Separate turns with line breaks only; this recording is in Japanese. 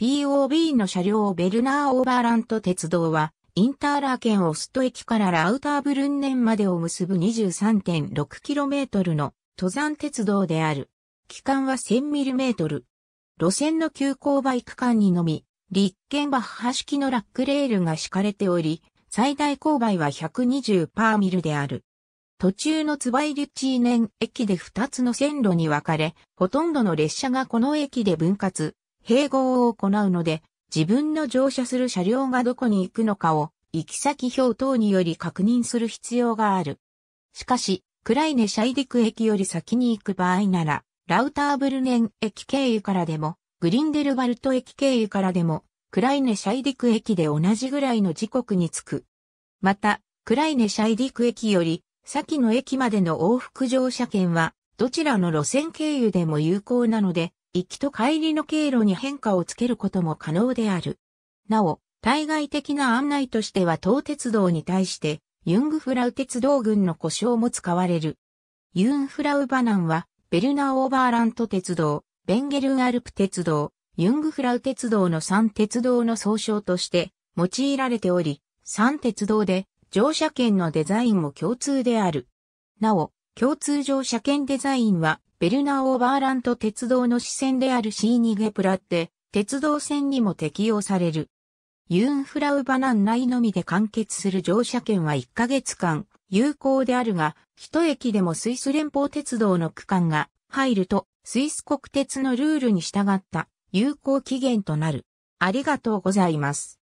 POB の車両ベルナー・オーバーラント鉄道は、インターラーケンオスト駅からラウターブルンネンまでを結ぶ 23.6km の登山鉄道である。期間は 1000mm。路線の急勾配区間にのみ、立憲バッハ式のラックレールが敷かれており、最大勾配は120パーミルである。途中のツバイリチーネン駅で2つの線路に分かれ、ほとんどの列車がこの駅で分割、併合を行うので、自分の乗車する車両がどこに行くのかを、行き先表等により確認する必要がある。しかし、クライネ・シャイディク駅より先に行く場合なら、ラウターブルネン駅経由からでも、グリンデルバルト駅経由からでも、クライネ・シャイディク駅で同じぐらいの時刻に着く。また、クライネ・シャイディク駅より、先の駅までの往復乗車券は、どちらの路線経由でも有効なので、行きと帰りの経路に変化をつけることも可能である。なお、対外的な案内としては東鉄道に対して、ユングフラウ鉄道群の故障も使われる。ユンフラウバナンは、ベルナーオーバーラント鉄道、ベンゲルンアルプ鉄道、ユングフラウ鉄道の3鉄道の総称として用いられており、3鉄道で乗車券のデザインも共通である。なお、共通乗車券デザインはベルナー・オーバーラント鉄道の支線である c ニゲプラって、鉄道線にも適用される。ユーンフラウバナン内のみで完結する乗車券は1ヶ月間有効であるが、一駅でもスイス連邦鉄道の区間が入ると、スイス国鉄のルールに従った有効期限となる。ありがとうございます。